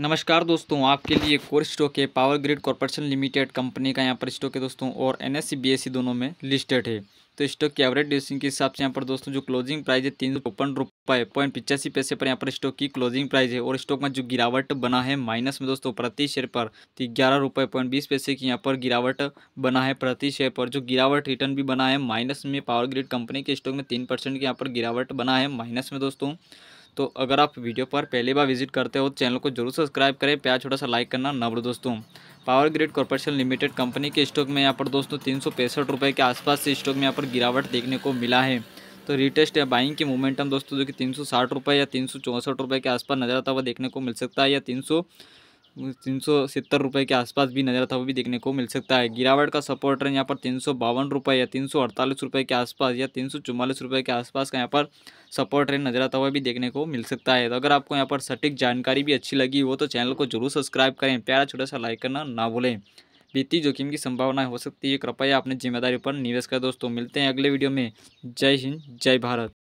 नमस्कार दोस्तों आपके लिए कोर स्टॉक है power grid corporation limited company का यहाँ पर स्टॉक है दोस्तों और एन एस दोनों में लिस्टेड है तो स्टॉक की एवरेज ड्यूसिंग के हिसाब से यहाँ पर दोस्तों जो क्लोजिंग प्राइस है तीन सौ चौपन रुपये पॉइंट पिचासी पैसे पर यहाँ पर स्टॉक की क्लोजिंग प्राइस है और स्टॉक में जो गिरावट बना है माइनस में दोस्तों प्रति शेयर पर तो ग्यारह रुपये पॉइंट बीस पैसे की यहाँ पर गिरावट बना है प्रति शेयर पर जो गिरावट रिटर्न भी बना है माइनस में पावर ग्रिड कंपनी के स्टॉक में तीन परसेंट की यहाँ पर गिरावट बना है माइनस में दोस्तों तो अगर आप वीडियो पर पहली बार विजिट करते हो तो चैनल को जरूर सब्सक्राइब करें प्याज छोटा सा लाइक करना ना दोस्तों power grid corporation limited company के स्टॉक में यहाँ पर दोस्तों तीन रुपये के आसपास से स्टॉक में यहाँ पर गिरावट देखने को मिला है तो रिटेस्ट या बाइंग की मोमेंटम दोस्तों जो कि तीन सौ साठ रुपये या तीन सौ चौंसठ रुपये के आसपास नजर आता हुआ देखने को मिल सकता है या तीन सौ तीन सौ सत्तर रुपये के आसपास भी नज़र था वो भी देखने को मिल सकता है गिरावट का सपोर्ट रेंज यहाँ पर तीन सौ बावन रुपये या तीन सौ अड़तालीस रुपये के आसपास या तीन सौ चौवालीस रुपये के आसपास का यहाँ पर सपोर्ट रेंज नज़र आता हुआ भी देखने को मिल सकता है तो अगर आपको यहाँ पर सटीक जानकारी भी अच्छी लगी हो तो चैनल को जरूर सब्सक्राइब करें प्यारा छोटा सा लाइक करना ना भूलें वित्तीय जोखिम की संभावना हो सकती है कृपया अपनी जिम्मेदारी पर निवेश करें दोस्तों मिलते हैं अगले वीडियो में जय हिंद जय भारत